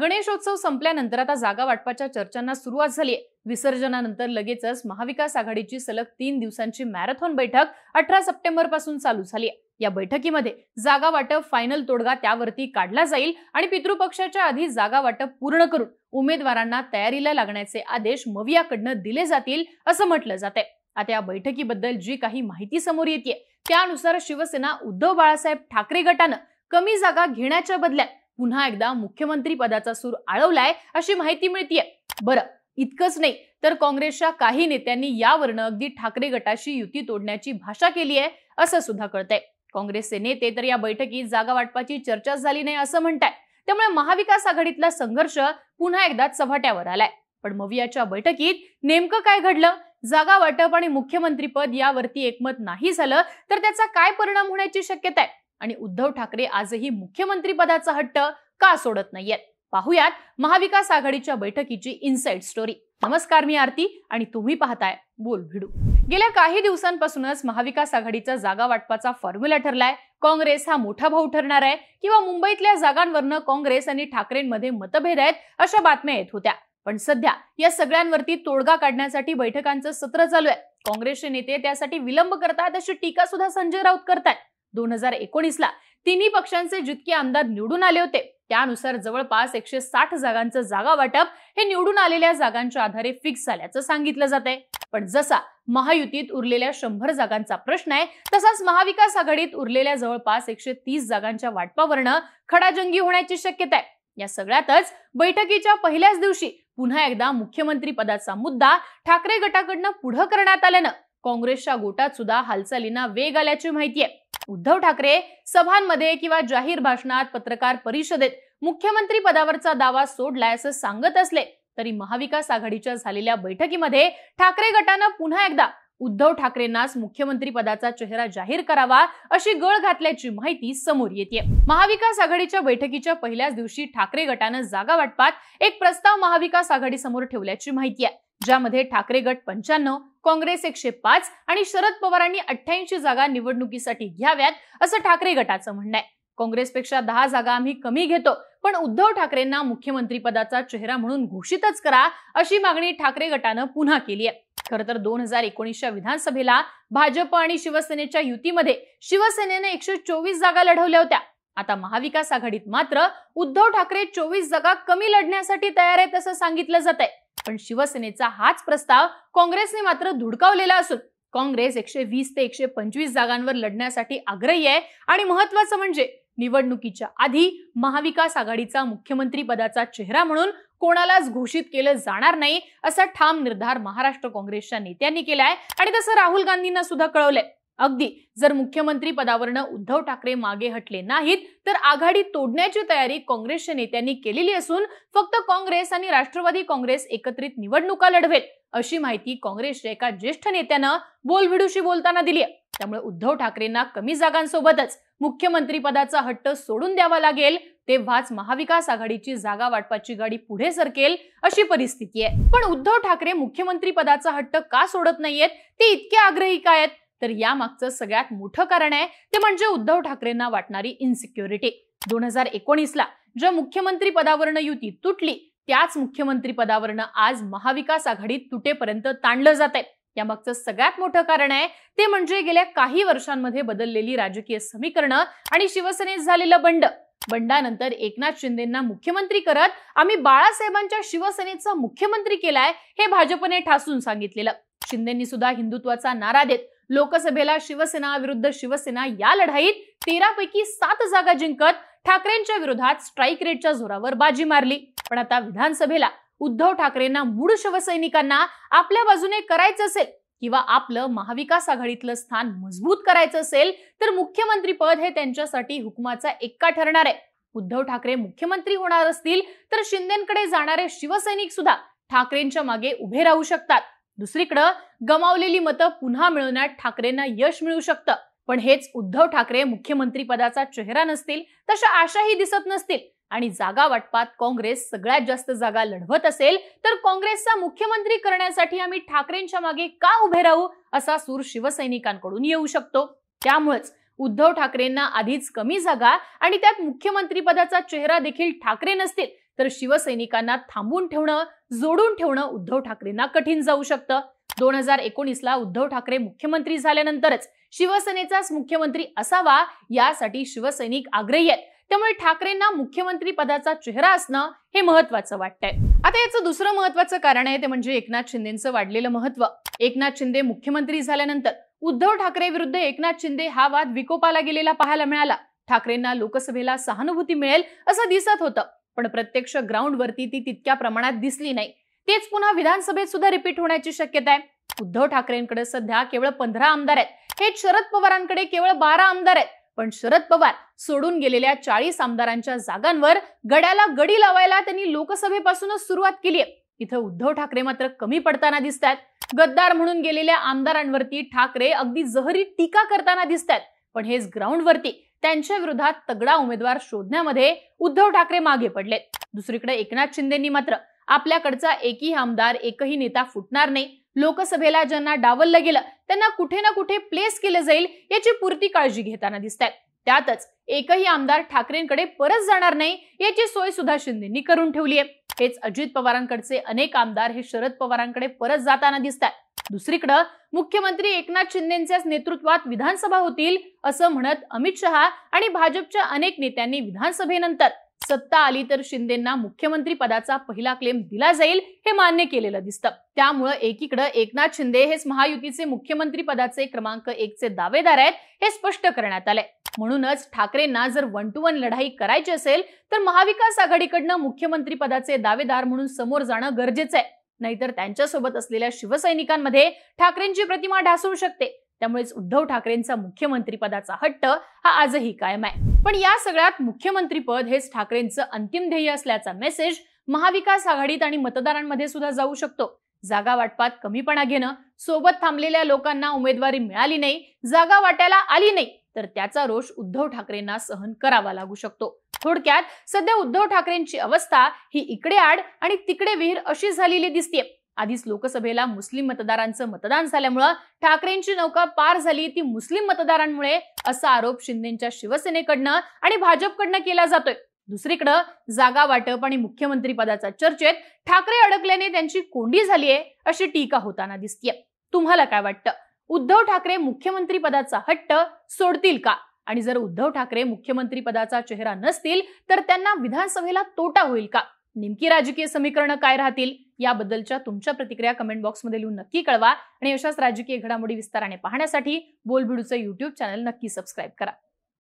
गणेशोत्सव संपल्यानंतर आता जागा वाटपाच्या चर्चांना सुरुवात झाली आहे विसर्जनानंतर लगेचच महाविकास आघाडीची सलग तीन दिवसांची मॅरेथॉन बैठक अठरा सप्टेंबर पासून चालू झाली या बैठकीमध्ये जागा वाटप फायनल तोडगा त्यावरती काढला जाईल आणि पितृपक्षाच्या आधी जागा वाटप पूर्ण करून उमेदवारांना तयारीला लागण्याचे आदेश मवियाकडनं दिले जातील असं म्हटलं जाते आता या बैठकीबद्दल जी काही माहिती समोर येते त्यानुसार शिवसेना उद्धव बाळासाहेब ठाकरे गटानं कमी जागा घेण्याच्या बदल्यात पुन्हा एकदा मुख्यमंत्री पदाचा सूर आळवलाय अशी माहिती मिळतीये बरं इतकंच नाही तर काँग्रेसच्या काही नेत्यांनी यावरनं अगदी ठाकरे गटाशी युती तोडण्याची भाषा केली आहे असं सुद्धा कळतंय काँग्रेसचे नेते तर या बैठकीत जागा वाटपाची चर्चाच झाली नाही असं म्हणताय त्यामुळे महाविकास आघाडीतला संघर्ष पुन्हा एकदा चव्हाट्यावर आलाय पण मवियाच्या बैठकीत नेमकं काय घडलं जागा वाटप आणि मुख्यमंत्रीपद यावरती एकमत नाही झालं तर त्याचा काय परिणाम होण्याची शक्यता आहे आणि उद्धव ठाकरे आजही मुख्यमंत्री पदाचा हट्ट का सोडत नाहीयेत पाहुयात महाविकास आघाडीच्या बैठकीची इनसाइड स्टोरी नमस्कार मी आरती आणि तुम्ही पाहताय बोल भिडू गेल्या काही दिवसांपासूनच महाविकास आघाडीचा जागा वाटपाचा फॉर्म्युला ठरलाय काँग्रेस हा मोठा भाऊ ठरणार आहे किंवा मुंबईतल्या जागांवरनं काँग्रेस आणि ठाकरेंमध्ये मतभेद आहेत अशा बातम्या येत होत्या पण सध्या या सगळ्यांवरती तोडगा काढण्यासाठी बैठकांचं सत्र चालू आहे काँग्रेसचे नेते त्यासाठी विलंब करतात अशी टीका सुद्धा संजय राऊत करतात दोन हजार एकोणीसला तिन्ही पक्षांचे जितके आमदार निवडून आले होते त्यानुसार जवळपास एकशे साठ जागांचं जागा वाटप हे निवडून आलेल्या जागांच्या आधारे फिक्स झाल्याचं सांगितलं जात आहे पण जसा महायुतीत उरलेल्या शंभर जागांचा प्रश्न आहे तसाच महाविकास आघाडीत उरलेल्या जवळपास एकशे तीस जागांच्या वाटपावरनं खडाजंगी होण्याची शक्यता आहे या सगळ्यातच बैठकीच्या पहिल्याच दिवशी पुन्हा एकदा मुख्यमंत्री पदाचा मुद्दा ठाकरे गटाकडनं पुढं करण्यात आल्यानं काँग्रेसच्या गोटात सुद्धा हालचालींना वेग आल्याची माहिती आहे उद्धव ठाकरे सभांमध्ये किंवा जाहीर भाषणात पत्रकार परिषदेत मुख्यमंत्री पदावरचा दावा सोडलाय असं सांगत असले तरी महाविकास आघाडीच्या झालेल्या बैठकीमध्ये ठाकरे गटानं पुन्हा एकदा उद्धव ठाकरेंनाच मुख्यमंत्री पदाचा चेहरा जाहीर करावा अशी गळ घातल्याची माहिती समोर येते महाविकास आघाडीच्या बैठकीच्या पहिल्याच दिवशी ठाकरे गटानं जागा वाटपात एक प्रस्ताव महाविकास आघाडी समोर ठेवल्याची माहिती आहे ज्यामध्ये ठाकरे गट पंच्याण्णव काँग्रेस एकशे पाच आणि शरद पवारांनी अठ्ठ्याऐंशी जागा निवडणुकीसाठी घ्याव्यात असं ठाकरे गटाचं म्हणणं आहे काँग्रेसपेक्षा दहा जागा आम्ही कमी घेतो पण उद्धव ठाकरेंना मुख्यमंत्रीपदाचा चेहरा म्हणून घोषितच करा अशी मागणी ठाकरे गटानं पुन्हा केली आहे खरं तर दोन हजार एकोणीसच्या विधानसभेला भाजप आणि शिवसेनेच्या युतीमध्ये शिवसेनेनं एकशे चोवीस जागा लढवल्या होत्या आता महाविकास आघाडीत मात्र उद्धव ठाकरे चोवीस जागा कमी लढण्यासाठी तयार आहेत असं सांगितलं जात आहे पण शिवसेनेचा हाच प्रस्ताव काँग्रेसने मात्र धुडकावलेला असून काँग्रेस एकशे वीस ते एकशे पंचवीस जागांवर लढण्यासाठी आग्रही आहे आणि महत्वाचं म्हणजे निवडणुकीच्या आधी महाविकास आघाडीचा मुख्यमंत्री पदाचा चेहरा म्हणून कोणालाच घोषित केलं जाणार नाही असा ठाम निर्धार महाराष्ट्र काँग्रेसच्या नेत्यांनी केलाय आणि तसं राहुल गांधींना सुद्धा कळवलंय अगदी जर मुख्यमंत्री पदावरनं उद्धव ठाकरे मागे हटले नाहीत तर आघाडी तोडण्याची तयारी काँग्रेसच्या नेत्यांनी केलेली असून फक्त काँग्रेस आणि राष्ट्रवादी काँग्रेस एकत्रित निवडणुका लढवेल अशी माहिती काँग्रेसच्या एका ज्येष्ठ नेत्यानं बोलविडूशी बोलताना दिली आहे त्यामुळे उद्धव ठाकरेंना कमी जागांसोबतच मुख्यमंत्री पदाचा हट्ट सोडून द्यावा लागेल तेव्हाच महाविकास आघाडीची जागा वाटपाची गाडी पुढे सरकेल अशी परिस्थिती आहे पण उद्धव ठाकरे मुख्यमंत्री पदाचा हट्ट का सोडत नाहीयेत ते इतके आग्रही काय आहेत तर यामागचं सगळ्यात मोठं कारण आहे ते म्हणजे उद्धव ठाकरेंना वाटणारी इन्सिक्युरिटी दोन हजार एकोणीसला ज्या मुख्यमंत्री पदावरनं युती तुटली त्याच मुख्यमंत्री पदावरनं आज महाविकास आघाडी तुटेपर्यंत ताणलं जात आहे यामागचं सगळ्यात मोठं कारण आहे ते म्हणजे गेल्या काही वर्षांमध्ये बदललेली राजकीय समीकरणं आणि शिवसेनेत झालेलं बंड बंडानंतर एकनाथ शिंदेना मुख्यमंत्री करत आम्ही बाळासाहेबांच्या शिवसेनेचा मुख्यमंत्री केलाय हे भाजपने ठासून सांगितलेलं शिंदेंनी सुद्धा हिंदुत्वाचा नारा देत लोकसभेला शिवसेना विरुद्ध शिवसेना या लढाईत तेरापैकी सात जागा जिंकत ठाकरेंच्या विरोधात स्ट्राईक रेटच्या जोरावर बाजी मारली पण आता विधानसभेला उद्धव ठाकरेंना मूळ शिवसैनिकांना आपल्या बाजूने करायचं असेल किंवा आपलं महाविकास आघाडीतलं स्थान मजबूत करायचं असेल तर मुख्यमंत्री पद हे त्यांच्यासाठी हुकमाचा एक्का ठरणार आहे उद्धव ठाकरे मुख्यमंत्री होणार असतील तर शिंदेकडे जाणारे शिवसैनिक सुद्धा ठाकरेंच्या मागे उभे राहू शकतात दुसरीकडं गमावलेली मतं पुन्हा मिळवण्यात ठाकरेंना यश मिळू शकतं पण हेच उद्धव ठाकरे मुख्यमंत्री पदाचा चेहरा नसतील तशा आशाही दिसत नसतील आणि जागा वाटपात काँग्रेस सगळ्यात जास्त जागा लढवत असेल तर काँग्रेसचा मुख्यमंत्री करण्यासाठी आम्ही ठाकरेंच्या मागे का उभे राहू असा सूर शिवसैनिकांकडून येऊ शकतो त्यामुळेच उद्धव ठाकरेंना आधीच कमी जागा आणि त्यात मुख्यमंत्री पदाचा चेहरा देखील ठाकरे नसतील तर शिवसैनिकांना थांबून ठेवणं जोडून ठेवणं उद्धव ठाकरेंना कठीण जाऊ शकतं दोन हजार एकोणीसला उद्धव ठाकरे मुख्यमंत्री झाल्यानंतरच शिवसेनेचाच मुख्यमंत्री असावा यासाठी शिवसैनिक आग्रही आहेत त्यामुळे ठाकरेंना मुख्यमंत्री पदाचा चेहरा असणं हे महत्वाचं वाटतंय आता याचं दुसरं महत्वाचं कारण आहे ते म्हणजे एकनाथ शिंदेचं वाढलेलं महत्व एकनाथ शिंदे मुख्यमंत्री झाल्यानंतर उद्धव ठाकरे विरुद्ध एकनाथ शिंदे हा वाद विकोपाला गेलेला पाहायला मिळाला ठाकरेंना लोकसभेला सहानुभूती मिळेल असं दिसत होतं पण प्रत्यक्ष ग्राउंडवरती ती तितक्या प्रमाणात दिसली नाही तेच पुन्हा विधानसभेत सुद्धा रिपीट होण्याची शक्यता आहे उद्धव ठाकरेंकडे सध्या केवळ पंधरा आमदार आहेत हे शरद पवारांकडे केवळ बारा आमदार आहेत पण शरद पवार सोडून गेलेल्या चाळीस आमदारांच्या जागांवर गड्याला गडी लावायला त्यांनी लोकसभेपासूनच सुरुवात केली आहे इथं उद्धव ठाकरे मात्र कमी पडताना दिसतात गद्दार म्हणून गेलेल्या आमदारांवरती ठाकरे अगदी जहरी टीका करताना दिसतात पण हेच ग्राउंडवरती त्यांच्या विरोधात तगडा उमेदवार शोधण्यामध्ये उद्धव ठाकरे मागे पडलेत दुसरीकडे एकनाथ शिंदेनी मात्र आपल्याकडचा एकही आमदार एकही नेता फुटणार नाही लोकसभेला ज्यांना डावललं गेलं त्यांना कुठे ना कुठे प्लेस केलं जाईल याची पुरती काळजी घेताना दिसत त्यातच एकही आमदार ठाकरेंकडे परत जाणार नाही याची सोय सुद्धा शिंदेनी करून ठेवली आहे हेच अजित पवारांकडचे अनेक आमदार हे शरद पवारांकडे परत जाताना दिसतात दुसरीकडे मुख्यमंत्री एकनाथ शिंदेच्याच नेतृत्वात विधानसभा होतील असं म्हणत अमित शहा आणि भाजपच्या अनेक नेत्यांनी विधानसभेनंतर सत्ता आली तर शिंदेना मुख्यमंत्री पदाचा पहिला क्लेम दिला जाईल हे मान्य केलेलं दिसतं त्यामुळे एकीकडे एकनाथ शिंदे हेच महायुतीचे मुख्यमंत्री पदाचे क्रमांक एकचे दावेदार आहेत हे स्पष्ट करण्यात आले म्हणूनच ठाकरेंना जर वन टू वन लढाई करायची असेल तर महाविकास आघाडीकडनं मुख्यमंत्री पदाचे दावेदार म्हणून समोर जाणं गरजेचं आहे नाहीतर त्यांच्यासोबत असलेल्या शिवसैनिकांमध्ये ठाकरेंची प्रतिमा ढासळू शकते त्यामुळेच उद्धव ठाकरेंचा मुख्यमंत्रीपदाचा हट्ट हा आजही कायम आहे पण या सगळ्यात मुख्यमंत्रीपद हेच ठाकरेंचं अंतिम ध्येय असल्याचा मेसेज महाविकास आघाडीत आणि मतदारांमध्ये सुद्धा जाऊ शकतो जागा वाटपात कमीपणा घेणं सोबत थांबलेल्या लोकांना उमेदवारी मिळाली नाही जागा वाटायला आली नाही तर त्याचा रोष उद्धव ठाकरेंना सहन करावा लागू शकतो थोडक्यात सध्या उद्धव ठाकरेंची अवस्था ही इकडे आड आणि तिकडे विहीर अशी झालेली दिसते आधीच लोकसभेला मुस्लिम मतदारांचं मतदान झाल्यामुळं ठाकरेंची नौका पार झाली ती मुस्लिम मतदारांमुळे असा आरोप शिंदेच्या शिवसेनेकडनं आणि भाजपकडनं केला जातोय दुसरीकडं जागा वाटप आणि मुख्यमंत्री पदाचा चर्चेत ठाकरे अडकल्याने त्यांची कोंडी झालीये अशी टीका होताना दिसतीये तुम्हाला काय वाटतं उद्धव ठाकरे मुख्यमंत्री पदाचा हट्ट सोडतील का आणि जर उद्धव ठाकरे मुख्यमंत्री पदाचा चेहरा नसतील तर त्यांना विधानसभेला तोटा होईल का नेमकी राजकीय समीकरणं काय राहतील याबद्दलच्या तुमच्या प्रतिक्रिया कमेंट बॉक्समध्ये लिहून नक्की कळवा आणि अशाच राजकीय घडामोडी विस्ताराने पाहण्यासाठी बोलबिडूचं युट्यूब चॅनल नक्की सबस्क्राईब करा